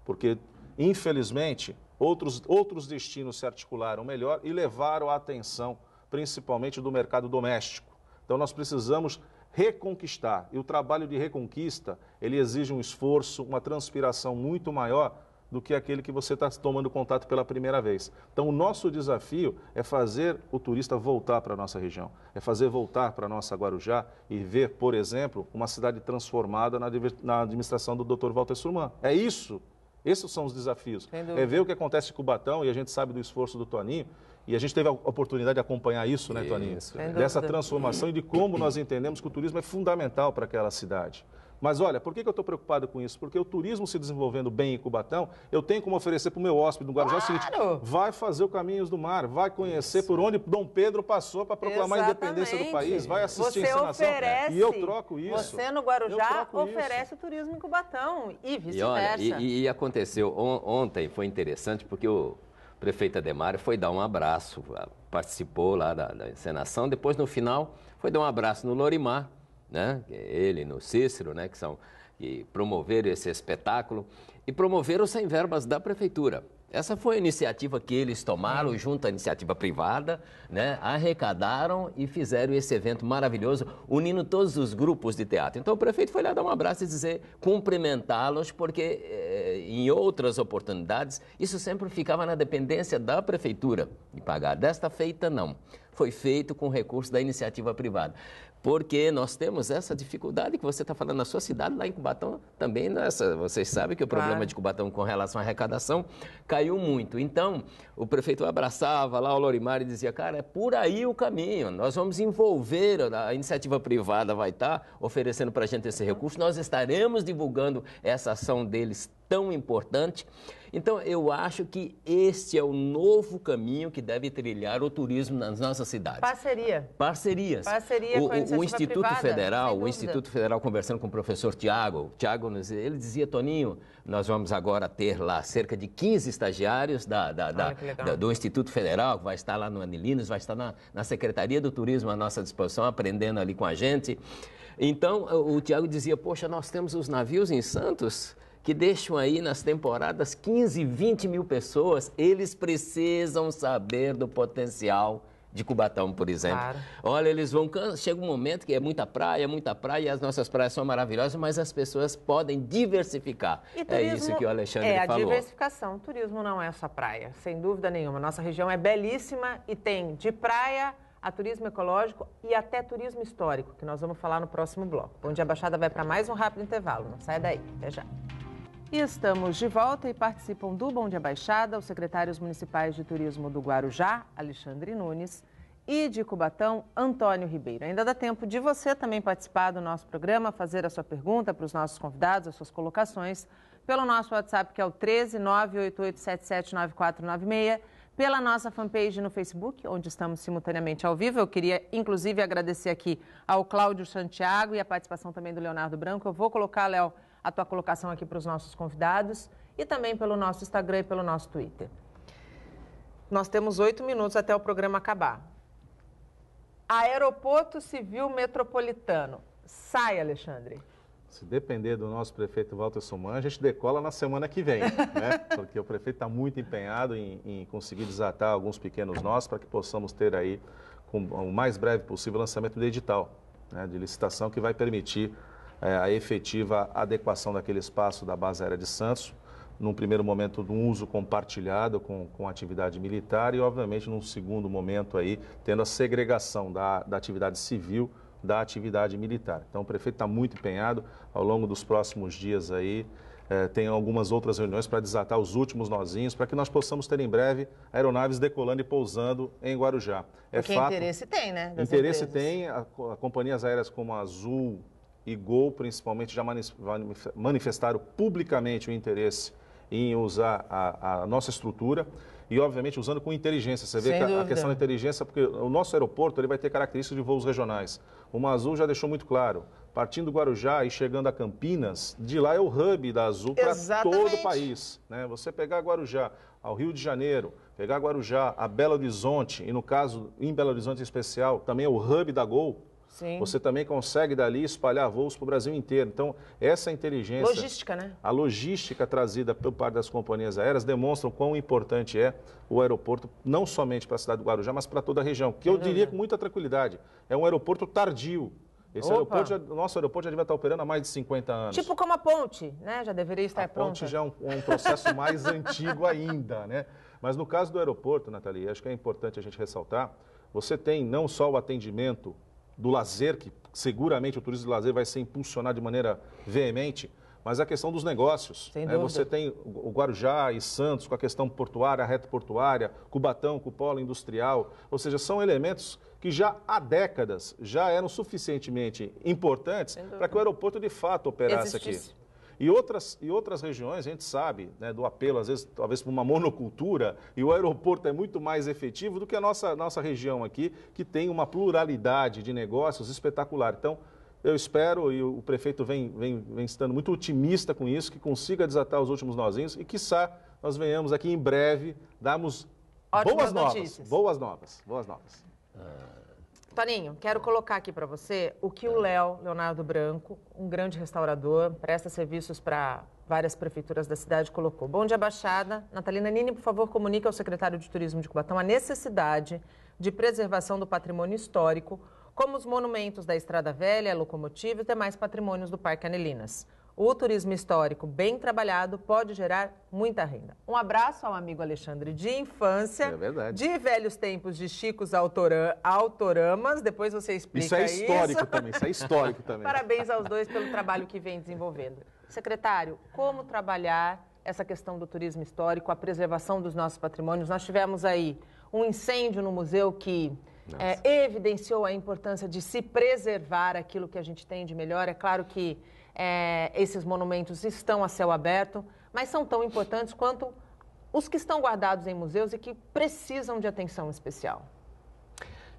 Porque, infelizmente, outros, outros destinos se articularam melhor e levaram a atenção, principalmente do mercado doméstico. Então, nós precisamos reconquistar. E o trabalho de reconquista, ele exige um esforço, uma transpiração muito maior do que aquele que você está tomando contato pela primeira vez. Então, o nosso desafio é fazer o turista voltar para a nossa região, é fazer voltar para a nossa Guarujá e ver, por exemplo, uma cidade transformada na administração do Dr. Walter Surman. É isso. Esses são os desafios. É ver o que acontece em Cubatão, e a gente sabe do esforço do Toninho, e a gente teve a oportunidade de acompanhar isso, né, Toninho? Isso. Dessa transformação e de como nós entendemos que o turismo é fundamental para aquela cidade. Mas olha, por que, que eu estou preocupado com isso? Porque o turismo se desenvolvendo bem em Cubatão, eu tenho como oferecer para o meu hóspede no Guarujá claro. o seguinte: vai fazer o Caminhos do Mar, vai conhecer isso. por onde Dom Pedro passou para proclamar Exatamente. a independência do país, vai assistir você a encenação. Oferece, e eu troco isso. Você no Guarujá oferece isso. o turismo em Cubatão e vice-versa. E, e, e, aconteceu on, ontem, foi interessante, porque o prefeito Ademário foi dar um abraço, participou lá da, da encenação, depois no final foi dar um abraço no Lorimar né? É ele no Cícero, né? que são que promoveram esse espetáculo e promoveram sem verbas da prefeitura. Essa foi a iniciativa que eles tomaram hum. junto à iniciativa privada, né? arrecadaram e fizeram esse evento maravilhoso, unindo todos os grupos de teatro. Então o prefeito foi lá dar um abraço e dizer, cumprimentá-los, porque eh, em outras oportunidades isso sempre ficava na dependência da prefeitura de pagar. Desta feita, não foi feito com recurso da iniciativa privada. Porque nós temos essa dificuldade que você está falando na sua cidade, lá em Cubatão também. Nessa, vocês sabem que o claro. problema de Cubatão com relação à arrecadação caiu muito. Então, o prefeito abraçava lá o Lorimar e dizia: cara, é por aí o caminho. Nós vamos envolver, a iniciativa privada vai estar tá oferecendo para a gente esse recurso. Nós estaremos divulgando essa ação deles tão importante. Então, eu acho que este é o novo caminho que deve trilhar o turismo nas nossas cidades. Parceria. Parcerias. Parceria o, com a o, o Instituto privada, Federal, o Instituto Federal conversando com o professor Tiago, Tiago, ele dizia, Toninho, nós vamos agora ter lá cerca de 15 estagiários da, da, da, da do Instituto Federal, que vai estar lá no Anilinos, vai estar na, na Secretaria do Turismo à nossa disposição, aprendendo ali com a gente. Então, o Tiago dizia, poxa, nós temos os navios em Santos que deixam aí nas temporadas 15, 20 mil pessoas, eles precisam saber do potencial de Cubatão, por exemplo. Claro. Olha, eles vão. Chega um momento que é muita praia, muita praia, as nossas praias são maravilhosas, mas as pessoas podem diversificar. É turismo, é isso que o Alexandre falou. É, a diversificação. O turismo não é só praia, sem dúvida nenhuma. Nossa região é belíssima e tem de praia a turismo ecológico e até turismo histórico, que nós vamos falar no próximo bloco, onde a Baixada vai para mais um rápido intervalo. Não sai daí. Até já. E estamos de volta e participam do Bom de abaixada os secretários municipais de turismo do Guarujá, Alexandre Nunes, e de Cubatão, Antônio Ribeiro. Ainda dá tempo de você também participar do nosso programa, fazer a sua pergunta para os nossos convidados, as suas colocações, pelo nosso WhatsApp que é o 13 pela nossa fanpage no Facebook, onde estamos simultaneamente ao vivo. Eu queria, inclusive, agradecer aqui ao Cláudio Santiago e a participação também do Leonardo Branco. Eu vou colocar, Léo a tua colocação aqui para os nossos convidados e também pelo nosso Instagram e pelo nosso Twitter. Nós temos oito minutos até o programa acabar. Aeroporto Civil Metropolitano. Sai, Alexandre. Se depender do nosso prefeito Walter Suman, a gente decola na semana que vem, né? Porque o prefeito está muito empenhado em, em, conseguir desatar alguns pequenos nós para que possamos ter aí, com, o mais breve possível, o lançamento do edital, né? de licitação que vai permitir é, a efetiva adequação daquele espaço da base aérea de Santos, num primeiro momento de um uso compartilhado com, com atividade militar e, obviamente, num segundo momento aí, tendo a segregação da, da atividade civil da atividade militar. Então, o prefeito está muito empenhado ao longo dos próximos dias aí, é, tem algumas outras reuniões para desatar os últimos nozinhos, para que nós possamos ter em breve aeronaves decolando e pousando em Guarujá. É Porque fato, interesse tem, né? Interesse empresas. tem, a, a, companhias aéreas como a Azul, e Gol, principalmente, já manifestaram publicamente o interesse em usar a, a nossa estrutura e, obviamente, usando com inteligência. Você vê que a, a questão da inteligência, porque o nosso aeroporto ele vai ter características de voos regionais. O Azul já deixou muito claro. Partindo do Guarujá e chegando a Campinas, de lá é o hub da Azul para todo o país. Né? Você pegar Guarujá ao Rio de Janeiro, pegar Guarujá a Belo Horizonte, e no caso, em Belo Horizonte em especial, também é o hub da Gol, Sim. Você também consegue dali espalhar voos para o Brasil inteiro. Então, essa inteligência. Logística, né? A logística trazida pelo par das companhias aéreas demonstra o quão importante é o aeroporto, não somente para a cidade do Guarujá, mas para toda a região. Que eu diria com muita tranquilidade. É um aeroporto tardio. Esse aeroporto, nosso aeroporto já devia estar operando há mais de 50 anos. Tipo como a ponte, né? Já deveria estar a pronta. A ponte já é um, um processo mais antigo ainda, né? Mas no caso do aeroporto, Nathalie, acho que é importante a gente ressaltar, você tem não só o atendimento do lazer, que seguramente o turismo de lazer vai ser impulsionado de maneira veemente, mas é a questão dos negócios. É, você tem o Guarujá e Santos com a questão portuária, a reta portuária, Cubatão com o polo industrial, ou seja, são elementos que já há décadas já eram suficientemente importantes para que o aeroporto de fato operasse Existisse. aqui. E outras, e outras regiões, a gente sabe, né, do apelo, às vezes, talvez por uma monocultura, e o aeroporto é muito mais efetivo do que a nossa, nossa região aqui, que tem uma pluralidade de negócios espetacular. Então, eu espero, e o prefeito vem, vem, vem estando muito otimista com isso, que consiga desatar os últimos nozinhos e, quiçá, nós venhamos aqui em breve darmos Ótimas boas notícias. novas. Boas novas, boas novas. Ah. Toninho, quero colocar aqui para você o que o Léo Leonardo Branco, um grande restaurador, presta serviços para várias prefeituras da cidade, colocou. Bom dia, Baixada. Natalina Nini, por favor, comunique ao secretário de Turismo de Cubatão a necessidade de preservação do patrimônio histórico, como os monumentos da Estrada Velha, a locomotiva e demais patrimônios do Parque Anelinas. O turismo histórico bem trabalhado pode gerar muita renda. Um abraço ao amigo Alexandre de infância. É verdade. De velhos tempos de Chicos Autoram, Autoramas. Depois você explica isso. É histórico isso. também, isso é histórico também. Parabéns aos dois pelo trabalho que vem desenvolvendo. Secretário, como trabalhar essa questão do turismo histórico, a preservação dos nossos patrimônios? Nós tivemos aí um incêndio no museu que é, evidenciou a importância de se preservar aquilo que a gente tem de melhor. É claro que é, esses monumentos estão a céu aberto, mas são tão importantes quanto os que estão guardados em museus e que precisam de atenção especial.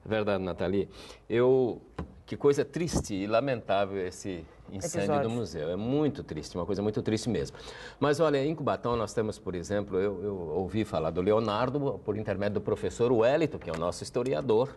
Verdade, Nathalie. Eu que coisa triste e lamentável esse incêndio Episódio. do museu. É muito triste, uma coisa muito triste mesmo. Mas olha, em Cubatão nós temos, por exemplo, eu, eu ouvi falar do Leonardo por intermédio do professor Wellington, que é o nosso historiador,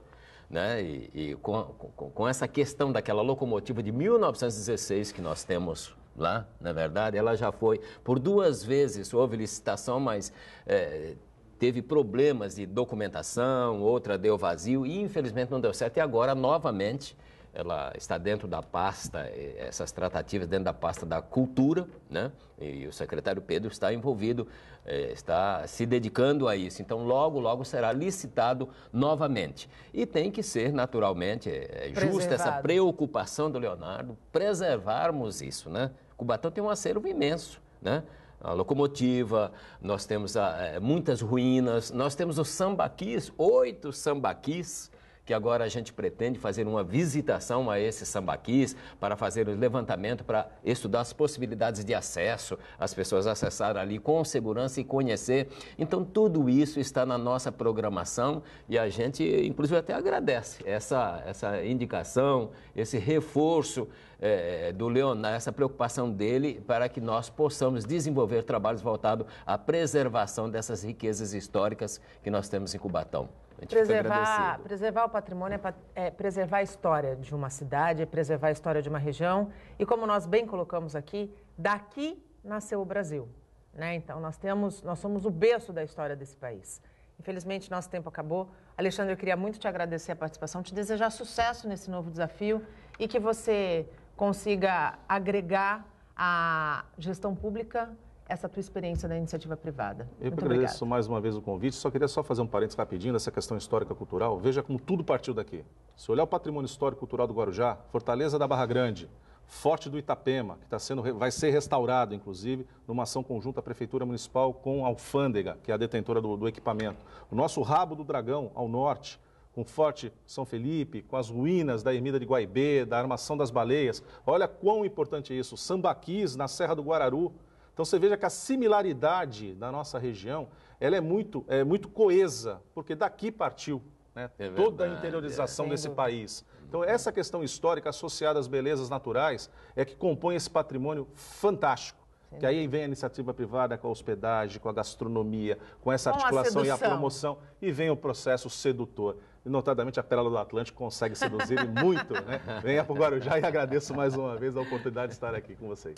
né? E, e com, com, com, essa questão daquela locomotiva de 1916 que nós temos lá, na é verdade, ela já foi por duas vezes houve licitação, mas é, teve problemas de documentação, outra deu vazio e infelizmente não deu certo. E agora novamente ela está dentro da pasta, eh, essas tratativas dentro da pasta da cultura, né? E o secretário Pedro está envolvido, eh, está se dedicando a isso. Então, logo, logo será licitado novamente. E tem que ser, naturalmente, é justa essa preocupação do Leonardo, preservarmos isso, né? Cubatão tem um acervo imenso, né? a locomotiva, nós temos a, ah, muitas ruínas, nós temos os sambaquis, oito sambaquis que agora a gente pretende fazer uma visitação a esses sambaquis para fazer o levantamento, para estudar as possibilidades de acesso, as pessoas acessar ali com segurança e conhecer. Então, tudo isso está na nossa programação e a gente, inclusive, até agradece essa, essa indicação, esse reforço é, do Leonardo, essa preocupação dele para que nós possamos desenvolver trabalhos voltados à preservação dessas riquezas históricas que nós temos em Cubatão. Preservar, preservar o patrimônio é, é, preservar a história de uma cidade, é preservar a história de uma região. E como nós bem colocamos aqui, daqui nasceu o Brasil. Né? Então nós temos, nós somos o berço da história desse país. Infelizmente nosso tempo acabou. Alexandre, eu queria muito te agradecer a participação, te desejar sucesso nesse novo desafio e que você consiga agregar à gestão pública essa tua experiência na iniciativa privada. Eu Muito agradeço mais uma vez o convite. Só queria só fazer um parênteses rapidinho nessa questão histórica cultural. Veja como tudo partiu daqui. Se olhar o patrimônio histórico cultural do Guarujá, Fortaleza da Barra Grande, Forte do Itapema, que tá sendo, vai ser restaurado, inclusive, numa ação conjunta da Prefeitura Municipal com a Alfândega, que é a detentora do, do equipamento. O nosso Rabo do Dragão, ao norte, com o Forte São Felipe, com as ruínas da Ermida de Guaibê, da Armação das Baleias. Olha quão importante é isso. Sambaquis, na Serra do Guararu. Então você veja que a similaridade da nossa região ela é muito, é muito coesa, porque daqui partiu né? É verdade, toda a interiorização é. desse país. Então, essa questão histórica associada às belezas naturais é que compõe esse patrimônio fantástico. Que aí vem a iniciativa privada com a hospedagem, com a gastronomia, com essa com articulação e a promoção, e vem o processo sedutor e notadamente a Pérola do Atlântico consegue seduzir muito. Né? Venha para o Guarujá e agradeço mais uma vez a oportunidade de estar aqui com vocês.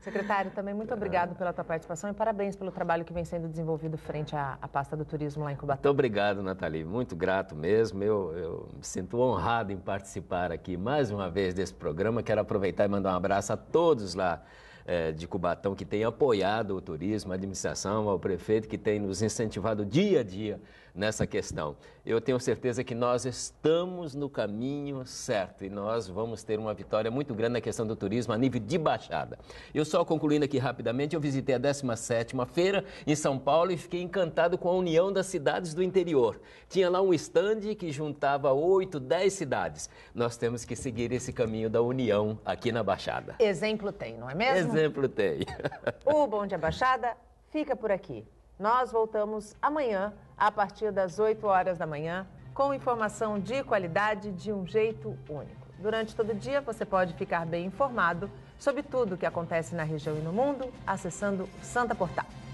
Secretário, também muito obrigado pela tua participação e parabéns pelo trabalho que vem sendo desenvolvido frente à, à pasta do turismo lá em Cubatão. Muito obrigado, Nathalie. Muito grato mesmo. Eu, eu, me sinto honrado em participar aqui mais uma vez desse programa. Quero aproveitar e mandar um abraço a todos lá eh, de Cubatão que têm apoiado o turismo, a administração, ao prefeito que tem nos incentivado dia a dia nessa questão. Eu tenho certeza que nós estamos no caminho certo e nós vamos ter uma vitória muito grande na questão do turismo a nível de baixada. Eu só concluindo aqui rapidamente, eu visitei a 17ª feira em São Paulo e fiquei encantado com a união das cidades do interior. Tinha lá um estande que juntava 8, 10 cidades. Nós temos que seguir esse caminho da união aqui na Baixada. Exemplo tem, não é mesmo? Exemplo tem. O Bom Dia Baixada fica por aqui. Nós voltamos amanhã a partir das 8 horas da manhã, com informação de qualidade de um jeito único. Durante todo o dia, você pode ficar bem informado sobre tudo o que acontece na região e no mundo acessando Santa Portal.